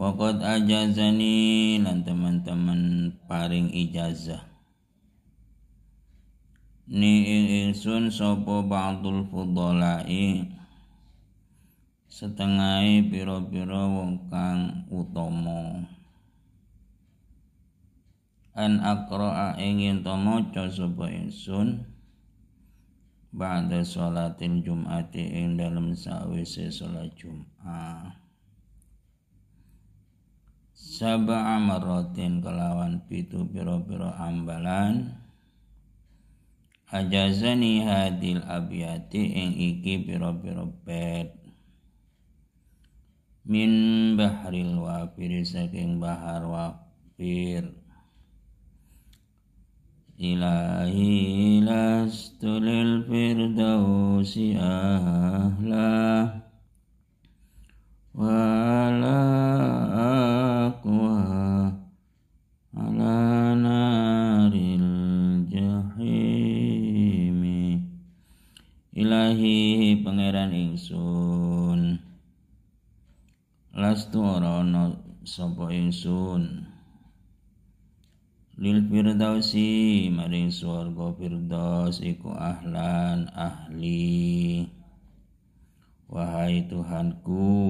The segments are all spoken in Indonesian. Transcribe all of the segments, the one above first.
Waqad ajazani lan teman-teman paring ijazah. Ni insun sopo ba'dul fudolai setengah piro-piro wong kang utomo. An akro a ingin tomo maca sapa insun ba'da solatin jum'ati ing dalam sawise salat Jum'ah sab'a amarotin kelawan pitu piro-piro ambalan ajazani hadil abiyati ing iki piro-piro pet min bahril wafir saking bahar wafir ilahi lastu lil firdausi ahlah wala تقواها على نار الجحيم Ilahi pangeran ingsun Lastu ora ana sapa ingsun Lil firdausi maring suargo firdaus iku ahlan ahli Wahai Tuhanku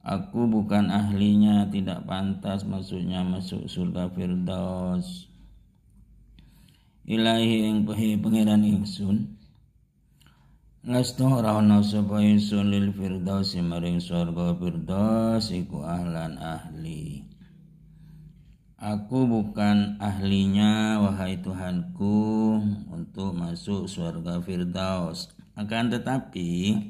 Aku bukan ahlinya, tidak pantas maksudnya masuk surga Firdaus. Ilahi yang pehi pangeran ingsun. Lastu ora sapa ingsun lil Firdaus maring surga Firdaus iku ahlan ahli. Aku bukan ahlinya wahai Tuhanku untuk masuk surga Firdaus. Akan tetapi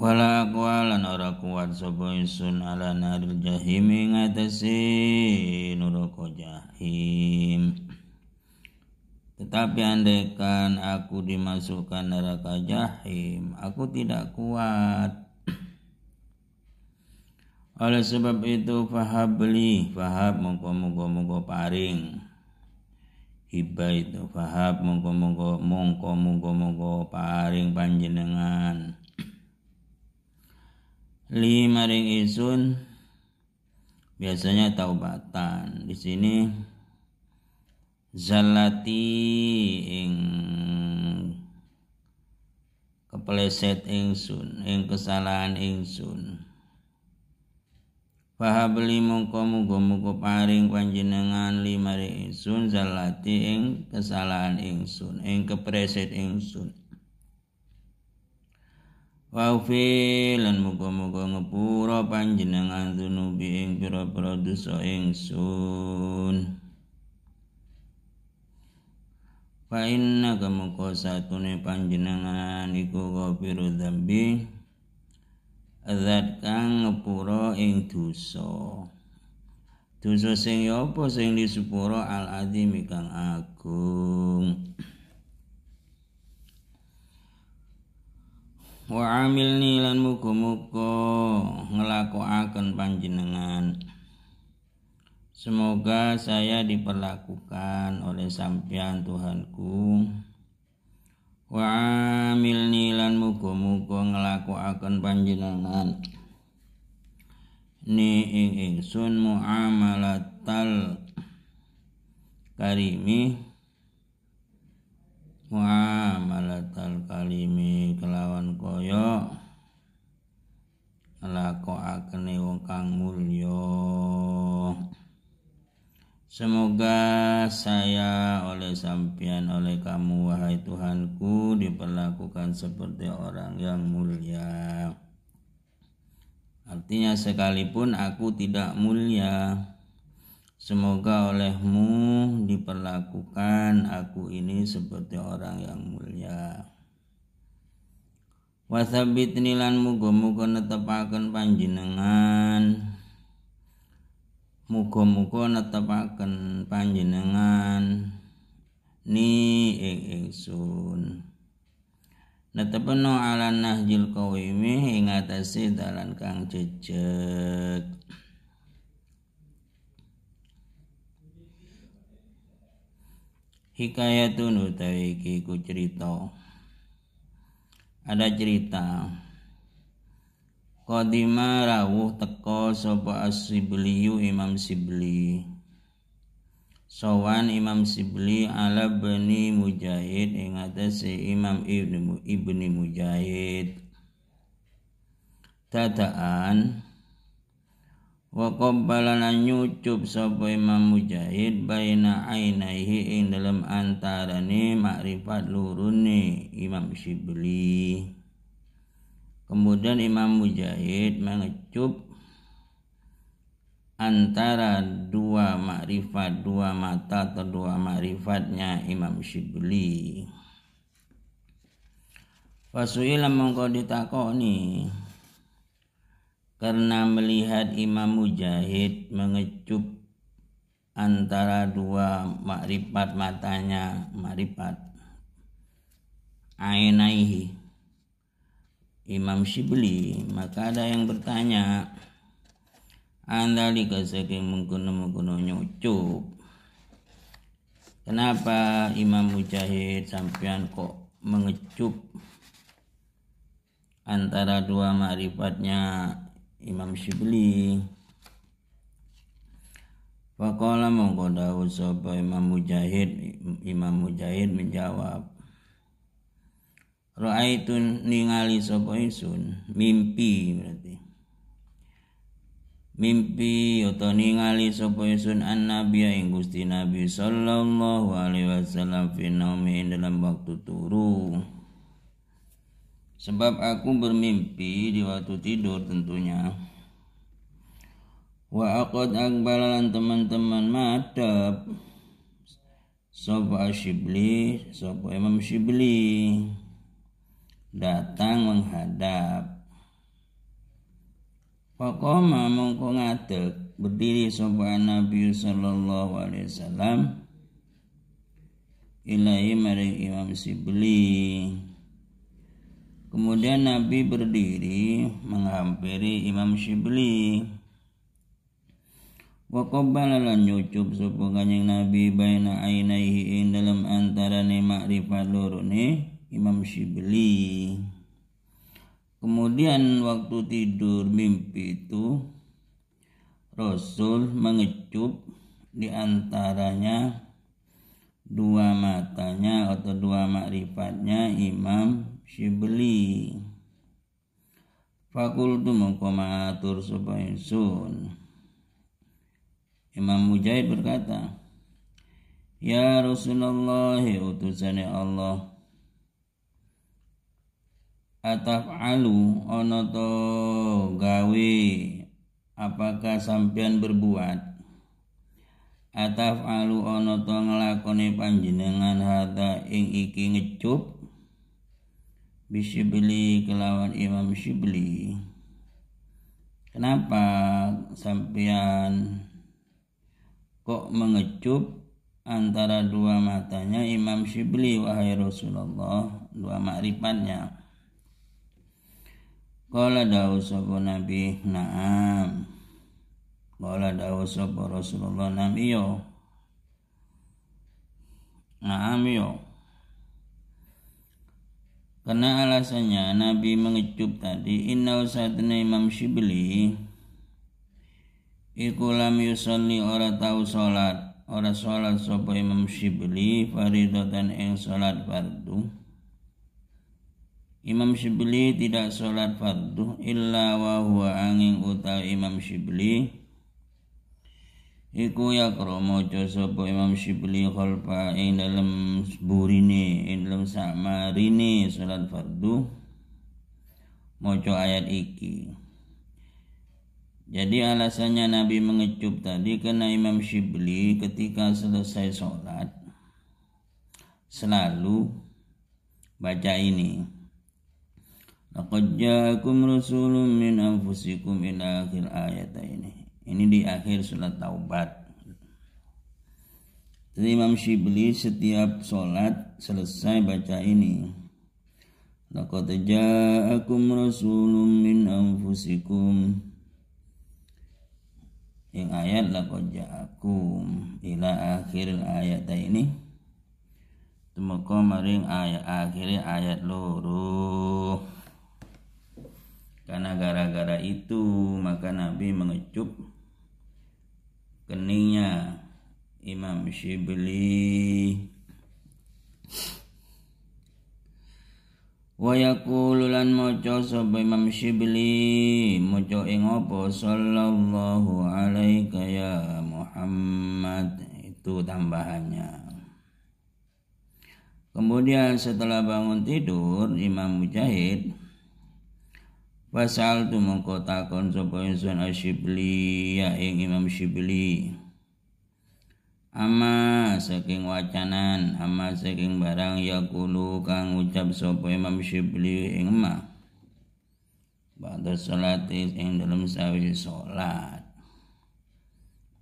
wala kualan ora kuat sapa ingsun ala naril jahim ing atase neraka jahim tetapi andaikan aku dimasukkan neraka jahim aku tidak kuat oleh sebab itu fahabli fahab mongko mongko mongko paring Hiba itu fahab mongko mongko mongko mongko mongko paring panjenengan lima ring isun biasanya taubatan di sini zalati ing kepleset ingsun ing kesalahan ingsun Fahabli mongko mugo mugo paring panjenengan ring ingsun zalati ing kesalahan ingsun ing kepreset ingsun wa lan muga-muga ngepura panjenengan dunubi ing pira-pira dosa ingsun fa inna kosa satune panjenengan iku kafiru zambi. azat kang ngepura ing dosa dosa sing apa sing disupura al azim kang agung wa nilan lan muga-muga ngelakoaken panjenengan semoga saya diperlakukan oleh sampian Tuhanku wa nilan lan muga-muga ngelakoaken panjenengan ni ing sun muamalatal karimi muamalatal kalimi kelawan koyo, kaya akne wong kang mulya Semoga saya oleh sampian oleh kamu wahai Tuhanku diperlakukan seperti orang yang mulia. Artinya sekalipun aku tidak mulia, Semoga olehmu diperlakukan aku ini seperti orang yang mulia. Wasabit nilan mugo-mugo netepaken panjenengan. Mugo-mugo netepaken panjenengan ni ing ingsun. Netepeno ala nahjil kawimi ing atase dalan kang jejeg. hikayatun utawi iki ku cerita ada cerita Kodima rawuh teko sopo as Imam Sibli Sowan Imam Sibli ala bani Mujahid ingatasi Imam Ibni Mujahid Tataan wa qabbalana nyucup sapa Imam Mujahid baina ainaihi ing dalam antara antarane makrifat lurune Imam Syibli kemudian Imam Mujahid mengecup antara dua makrifat dua mata atau dua makrifatnya Imam Syibli Fasuila mengkau ditakoni karena melihat Imam Mujahid mengecup antara dua makrifat matanya makrifat ainaihi Imam shibli maka ada yang bertanya anda kasake menggunung mengkono nyucup kenapa Imam Mujahid sampean kok mengecup antara dua makrifatnya Imam Syibli pakola mongko dawuh sapa Imam Mujahid Imam Mujahid menjawab Ra'aitun ningali sapa isun, mimpi berarti mimpi atau ningali sapa an annabi ing Gusti Nabi sallallahu alaihi wasallam fi dalam waktu turu Sebab aku bermimpi di waktu tidur tentunya. Wa akad akbalan teman-teman madap Sopo Asyibli, Sopo Imam Syibli datang menghadap. pokoknya mongko berdiri Sopo Nabi Sallallahu Alaihi Wasallam ilahi mereka Imam Syibli Kemudian Nabi berdiri menghampiri Imam Syibli. Wakobala lan nyucup sapa Nabi baina ainaihi in dalam antarane makrifat lorone Imam Syibli. Kemudian waktu tidur mimpi itu Rasul mengecup di antaranya dua matanya atau dua makrifatnya Imam Shibli fakultu mengko matur sapa sun Imam Mujahid berkata Ya Rasulullah ya utusani Allah Ataf alu onoto gawe apakah sampean berbuat ataf alu onoto ngelakoni panjenengan hata ing iki ngecup bisibli kelawan Imam Syibli kenapa sampean kok mengecup antara dua matanya Imam Syibli wahai Rasulullah dua makrifatnya Kala dawu sapa Nabi Naam Kala dawu Rasulullah Naam iyo Naam iyo karena alasannya Nabi mengecup tadi Inna usatna Imam shibli Iku lam yusolli ora tau sholat Ora sholat sopa Imam Syibli Faridotan yang sholat fardu Imam shibli tidak sholat fardu Illa wa huwa angin utawi Imam shibli Iku ya maca sapa Imam Syibli dalam ing dalem burine dalam dalem samarine salat fardu mojo ayat iki. Jadi alasannya Nabi mengecup tadi kena Imam Shibli ketika selesai sholat selalu baca ini. Laqad ja'akum rasulun min anfusikum ila akhir ayat ini. Ini di akhir surat Taubat. Jadi Imam Syibli setiap sholat selesai baca ini. Laqad ja'akum rasulun min anfusikum Yang ayat laqad ja'akum ila akhir ayat ini Temoko maring ayat akhir ayat loro Karena gara-gara itu maka Nabi mengecup keningnya Imam Syibli wa yaqulu lan maca sapa Imam Syibli maca ing apa sallallahu alaika ya Muhammad itu tambahannya kemudian setelah bangun tidur Imam Mujahid Pasal tu mongko takon sapa ingsun asyibli ya ing Imam Syibli. Ama saking wacanan, ama saking barang yakulu kang ucap sapa Imam Syibli ing ma. Bantu salat ing dalam sawi solat,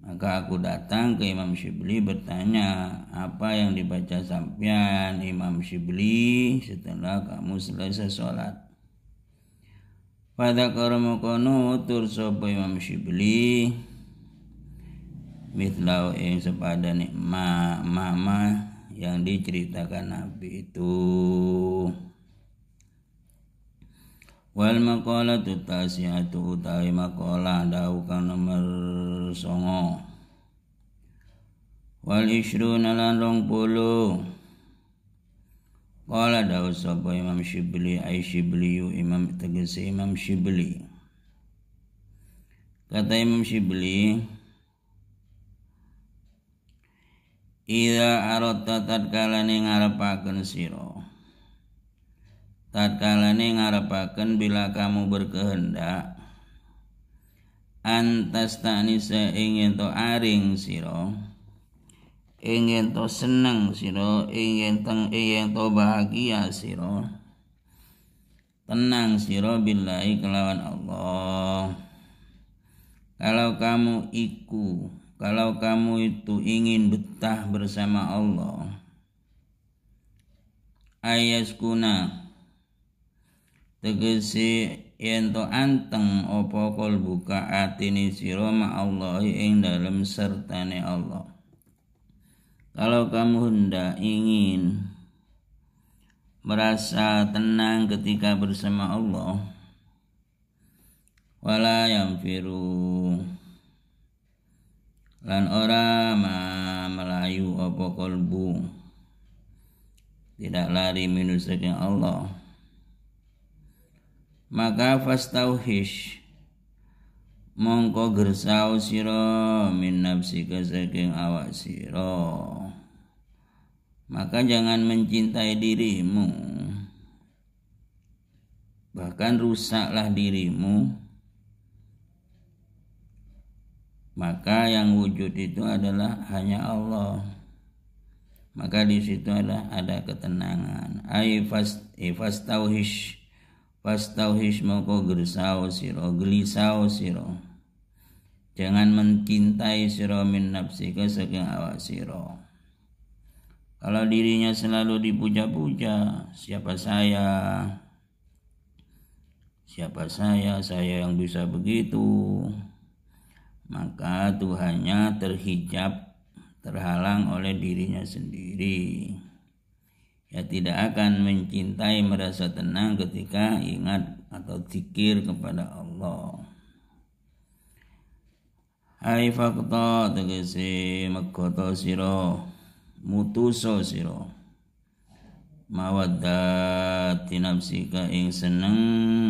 Maka aku datang ke Imam Syibli bertanya, apa yang dibaca sampean Imam Syibli setelah kamu selesai solat. Pada karma kono tur sapa Imam beli, mitlau ing nih ma mama yang diceritakan Nabi itu wal maqala tutasiatu utawi maqala dau kang nomor songo. wal nalan rong puluh Qala dawu sapa Imam Syibli ai Syibli Imam tegese Imam Syibli. Kata Imam Syibli Ida arata tatkalane ngarepaken sira. Tatkalane ngarepaken bila kamu berkehendak antas tanisa ingin to aring sira ingin to seneng siro ingin teng ingin to bahagia siro tenang siro billahi kelawan Allah kalau kamu iku kalau kamu itu ingin betah bersama Allah ayas kuna tegesi yento anteng opo kol buka atini siro ma Allah ing dalam sertane Allah kalau kamu hendak ingin merasa tenang ketika bersama Allah, wala yang firu lan ora ma melayu apa kolbu tidak lari minus saking Allah maka fastauhish mongko gersau siro min nafsi saking awak siro maka jangan mencintai dirimu. Bahkan rusaklah dirimu. Maka yang wujud itu adalah hanya Allah. Maka di situ ada ada ketenangan. Ai fast ifastauhish moko gersau siro gelisau siro. Jangan mencintai siro min nafsika saking awak siro kalau dirinya selalu dipuja-puja, siapa saya? Siapa saya? Saya yang bisa begitu. Maka Tuhannya terhijab, terhalang oleh dirinya sendiri. Ya tidak akan mencintai merasa tenang ketika ingat atau zikir kepada Allah. Hai fakta tegese makota siroh mutuso siro mawaddati nafsika ing seneng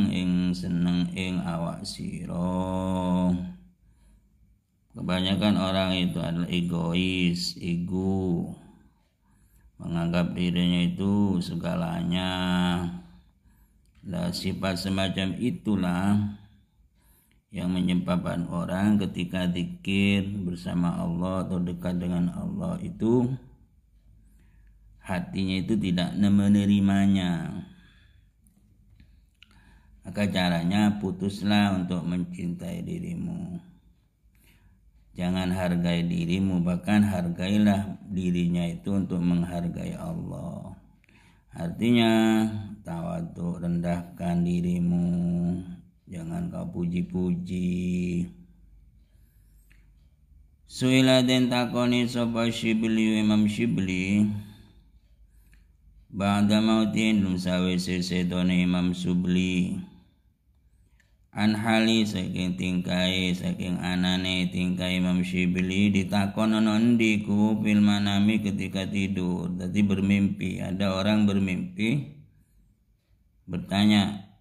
ing seneng ing awak siro kebanyakan orang itu adalah egois ego menganggap dirinya itu segalanya lah sifat semacam itulah yang menyebabkan orang ketika dikir bersama Allah atau dekat dengan Allah itu hatinya itu tidak menerimanya maka caranya putuslah untuk mencintai dirimu jangan hargai dirimu bahkan hargailah dirinya itu untuk menghargai Allah artinya tawaduk rendahkan dirimu jangan kau puji-puji Suila den takoni shibli. Imam Shibli Ba'da mautin sawise sedone Imam Subli Anhali saking tingkai saking anane tingkai Imam Syibli ditakon nondi ku fil manami ketika tidur tadi bermimpi ada orang bermimpi bertanya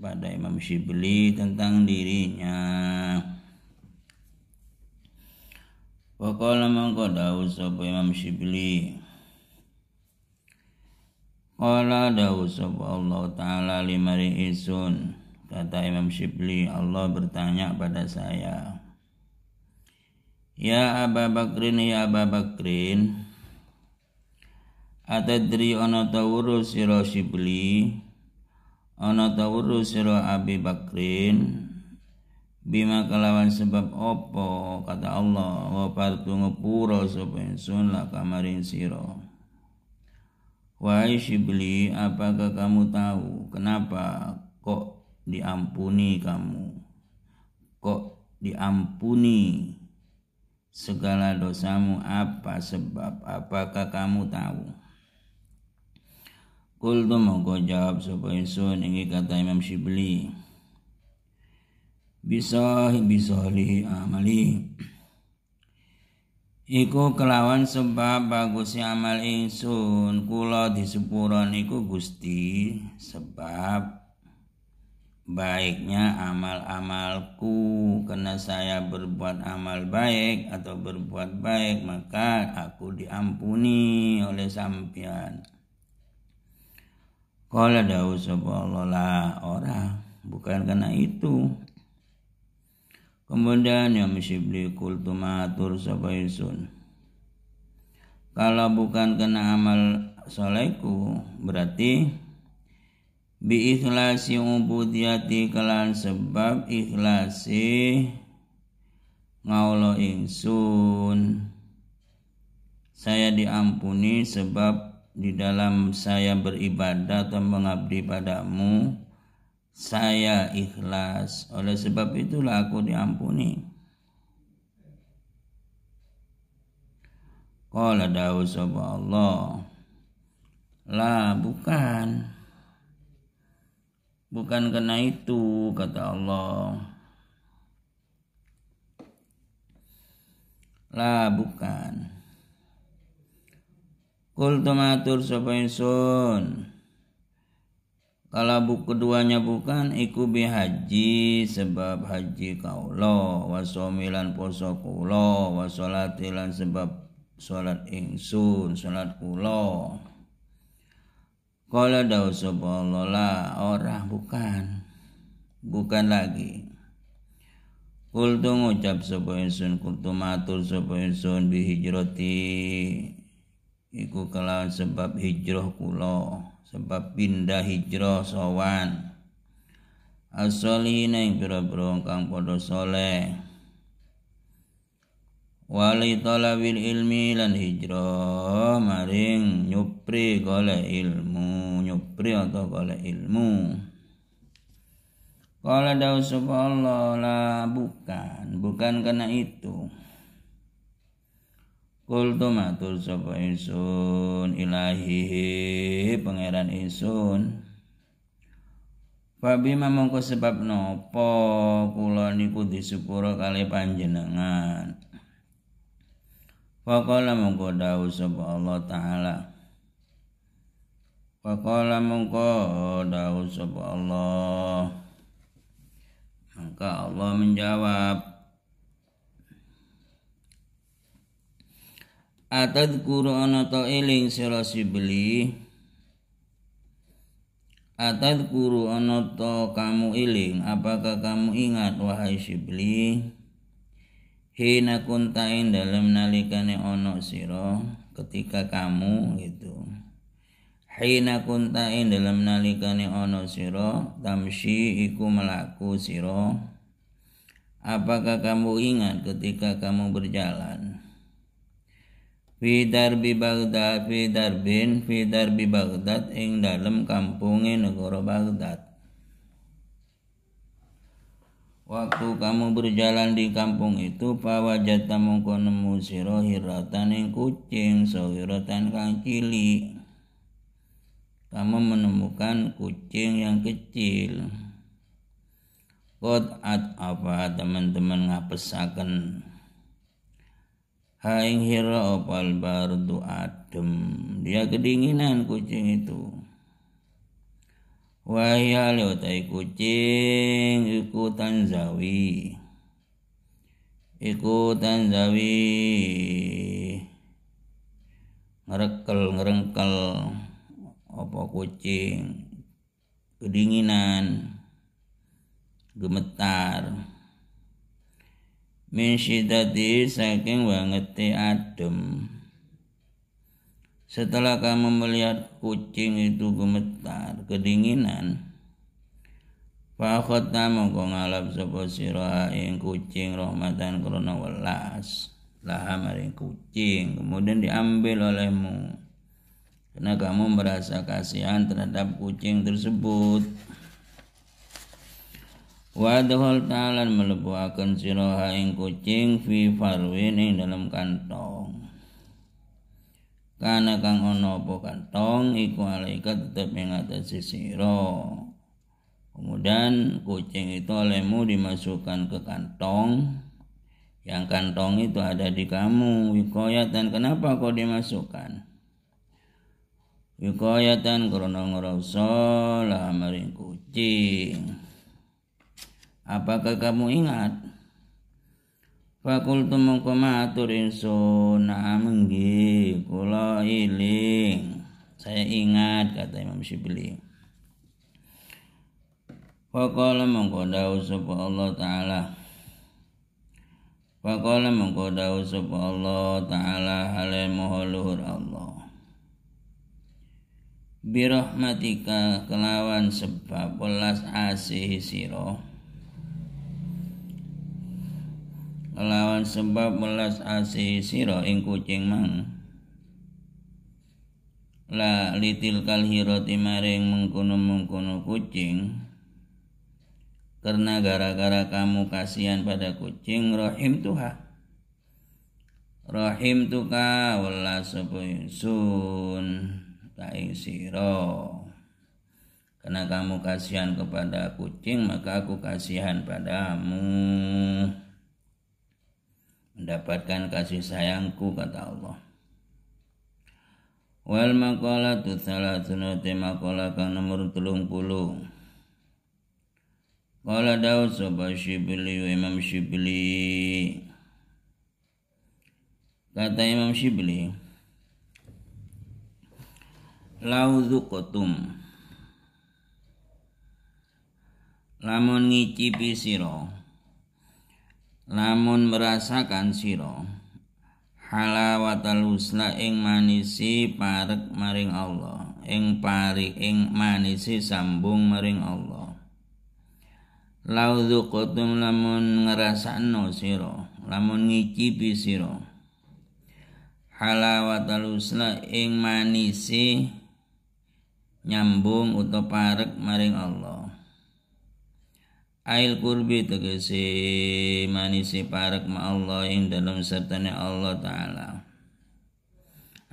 pada Imam Syibli tentang dirinya Wakola mengkodau sopo Imam Syibli Qala dawu Allah ta'ala limari isun Kata Imam Syibli Allah bertanya pada saya Ya Aba Bakrin ya Aba Bakrin Atadri ana tawuru sira Syibli Ana tawuru sira Abi Bakrin Bima kelawan sebab opo kata Allah partu ngepura sapa insun lah kamarin siro Wahai Shibli, apakah kamu tahu kenapa kok diampuni kamu? Kok diampuni segala dosamu apa sebab? Apakah kamu tahu? Kultu mongko jawab supaya sun ini kata Imam Shibli. Bisa bisa amali iku kelawan sebab bagusnya amal insun, kula disupuron iku Gusti sebab baiknya amal-amalku karena saya berbuat amal baik atau berbuat baik maka aku diampuni oleh sampian Kalau ada usaha Allah lah bukan karena itu Kemudian yang beli kultum atur sun. Kalau bukan kena amal solehku berarti bi ikhlasi ubudiyati kelan sebab ikhlasi ngaulo insun. saya diampuni sebab di dalam saya beribadah atau mengabdi padamu saya ikhlas oleh sebab itulah aku diampuni Qala dawu sapa Allah Lah bukan Bukan kena itu kata Allah Lah bukan Kul tomatur sapa insun kalau buku keduanya bukan iku bihaji sebab haji kaulo wasomilan poso kulo wasolatilan sebab sholat ingsun Solat kulo kalau dawu sapa orang bukan bukan lagi Kultu ngucap sapa insun kultu matur sapa insun bi hijrati iku kelawan sebab hijrah kulo sebab pindah hijrah sowan as yang pura pira-pira kang podo soleh wali talabil ilmi lan hijrah maring nyupri kala ilmu nyupri atau kala ilmu kala dawu Allah lah bukan bukan karena itu Kultu matur sopa isun ilahi pangeran isun. Fabi mongko sebab nopo kula niku disepuro kali panjenengan Faqala mongko dawu sapa Allah taala Faqala mongko dawu sapa Allah Maka Allah menjawab atadkuru ana ta eling sira Atad kuru ono ta kamu eling apakah kamu ingat wahai sibeli? hina kuntain dalam nalikane ono siro. ketika kamu gitu hina kuntain dalam nalikane ono siro. tamshi iku melaku siro. apakah kamu ingat ketika kamu berjalan fi darbi Baghdad fi darbin fi darbi Baghdad ing dalam kampungi negara Baghdad Waktu kamu berjalan di kampung itu Fawajata mongko nemu siro hiratan yang kucing Sohiratan kang cili Kamu menemukan kucing yang kecil Kot at apa teman-teman ngapesaken Haing hira opal bardu adem Dia kedinginan kucing itu Wahya lewati kucing ikutan zawi ikutan zawi Ngerekel ngerengkel Apa kucing Kedinginan Gemetar min syidati saking wangete adem setelah kamu melihat kucing itu gemetar kedinginan Fakot kamu kau ngalap sopo kucing rahmatan krono welas laha maring kucing kemudian diambil olehmu karena kamu merasa kasihan terhadap kucing tersebut Wadhol talan melebuakan siroha ing kucing fi farwin ing dalam kantong Karena kang ono po kantong iku alaika tetap ing atas siro. kemudian kucing itu olehmu dimasukkan ke kantong yang kantong itu ada di kamu wikoyatan kenapa kau dimasukkan wikoyatan kronong rosol lah maring kucing Apakah kamu ingat? Fakultu mongko matur ingsun nah, kula iling. Saya ingat kata Imam Syibli. Faqala mongko dawuh sapa Allah taala. Faqala mongko dawuh sapa Allah taala hale moho luhur Allah. Birahmatika kelawan sebab belas asih siroh lawan sebab melas asih siro ing kucing mang la litil hiroti maring mengkono-mengkono kucing karena gara-gara kamu kasihan pada kucing rohim tuha rohim tuka wala sapa sun ta siro karena kamu kasihan kepada kucing maka aku kasihan padamu mendapatkan kasih sayangku kata Allah wal maqalatu salasunati makalah kang nomor puluh kalau Daud sobat Syibli wa Imam Syibli Kata Imam Syibli Lau zukotum Lamun ngicipi siro lamun merasakan siro halawatal husna ing manisi parek maring Allah ing pari ing manisi sambung maring Allah laudhu kutum lamun no siro lamun ngicipi siro halawatal husna ing manisi nyambung utop parek maring Allah Ail kurbi tegesi manisi parek ma Allah ing dalam sertanya Allah Ta'ala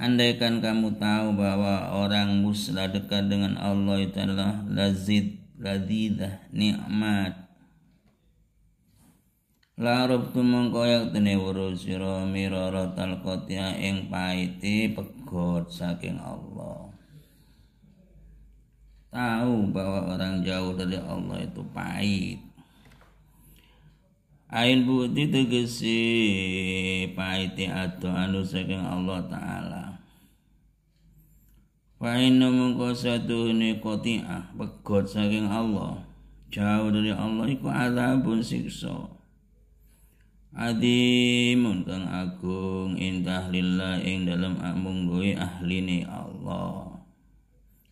Andaikan kamu tahu bahwa orang muslah dekat dengan Allah itu adalah lazid, lazidah, nikmat Larub tu mengkoyak tene wurusiro siro miroro talkotia ing paiti pegot saking Allah tahu bahwa orang jauh dari Allah itu pahit Ain bukti tegesi paiti ya atau anu saking Allah Ta'ala Fa'inna mengko satuhune ah pegot saking Allah. Jauh dari Allah iku azabun siksa. Adimun kang agung indah lillah ing dalam amung ahli ahlini Allah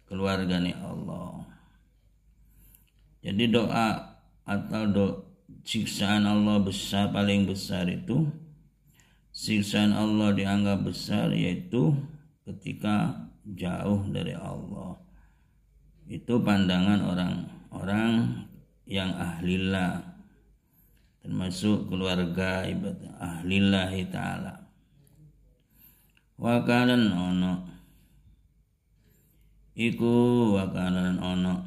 keluarga nih Allah jadi doa atau doa siksaan Allah besar paling besar itu siksaan Allah dianggap besar yaitu ketika jauh dari Allah itu pandangan orang-orang yang ahlillah termasuk keluarga ibadah ahlillahi ta'ala wakalan ono iku wakanan ono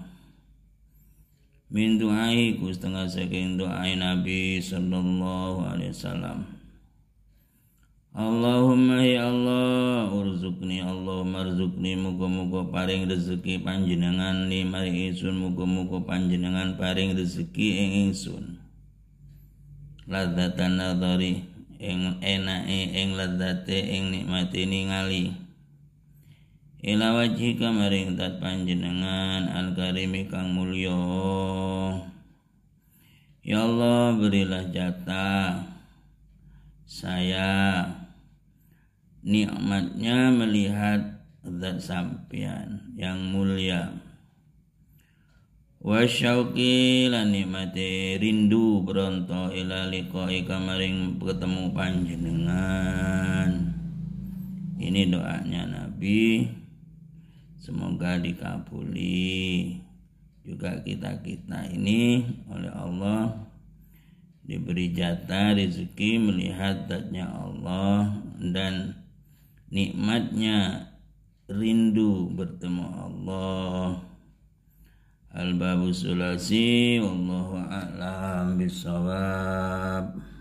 min du'ai ku setengah saking doai Nabi sallallahu alaihi wasallam Allahumma ya Allah urzukni Allahumma urzukni muka-muka paring rezeki panjenengan li mari isun muka-muka panjenengan paring rezeki ing isun ladatan nadhari ing enake ing ladate ing nikmati ningali ila wajhika maring dat panjenengan al karimi kang mulio ya Allah berilah jatah saya nikmatnya melihat zat sampian yang mulia wasyauqi lan nikmati rindu bronto ila liqa'i kamaring ketemu panjenengan ini doanya nabi Semoga dikabuli juga kita-kita ini oleh Allah diberi jatah rezeki melihat taknya Allah dan nikmatnya rindu bertemu Allah al babu sulasi wallahu a'lam bisawab